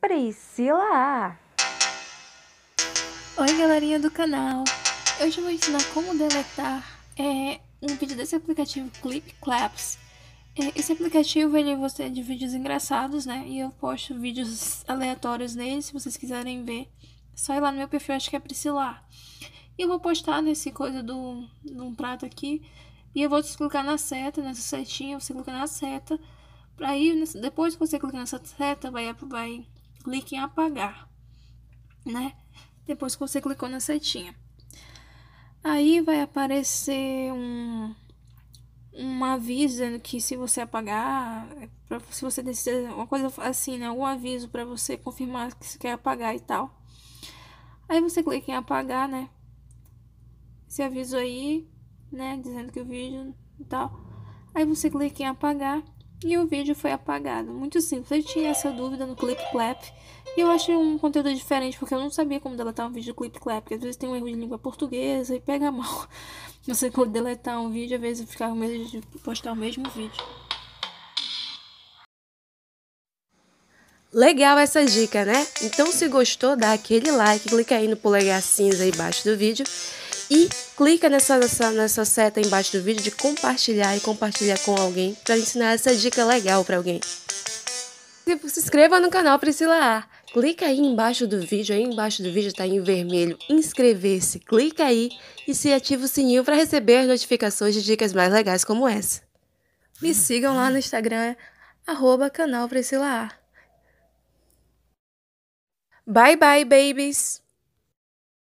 Priscila! Oi, galerinha do canal! Hoje eu vou ensinar como deletar é, um vídeo desse aplicativo Clip Claps. É, esse aplicativo ele você é de vídeos engraçados, né? E eu posto vídeos aleatórios nele, se vocês quiserem ver. É só ir lá no meu perfil, acho que é Priscila. E eu vou postar nesse coisa do num prato aqui. E eu vou te clicar na seta, nessa setinha, você clica na seta. Aí, depois que você clicar nessa seta, vai, vai clique em apagar, né? Depois que você clicou na setinha. Aí vai aparecer um, um aviso dizendo que se você apagar, é pra, se você decidir, uma coisa assim, né? Um aviso para você confirmar que você quer apagar e tal. Aí você clica em apagar, né? Esse aviso aí, né? Dizendo que o vídeo e tal. Aí você clica em apagar e o vídeo foi apagado. Muito simples, eu tinha essa dúvida no Clip Clap e eu achei um conteúdo diferente porque eu não sabia como deletar um vídeo do Clip Clap, porque às vezes tem um erro de língua portuguesa e pega mal. Você quando deletar um vídeo, às vezes fica com medo de postar o mesmo vídeo. Legal essa dica, né? Então se gostou, dá aquele like, clica aí no polegar cinza aí embaixo do vídeo e clica nessa, nessa, nessa seta embaixo do vídeo de compartilhar e compartilhar com alguém para ensinar essa dica legal para alguém. Se inscreva no canal Priscila A. Clica aí embaixo do vídeo, aí embaixo do vídeo está em vermelho, inscrever-se. Clica aí e se ativa o sininho para receber as notificações de dicas mais legais como essa. Me sigam lá no Instagram, arroba canal Priscila A. Bye bye, babies!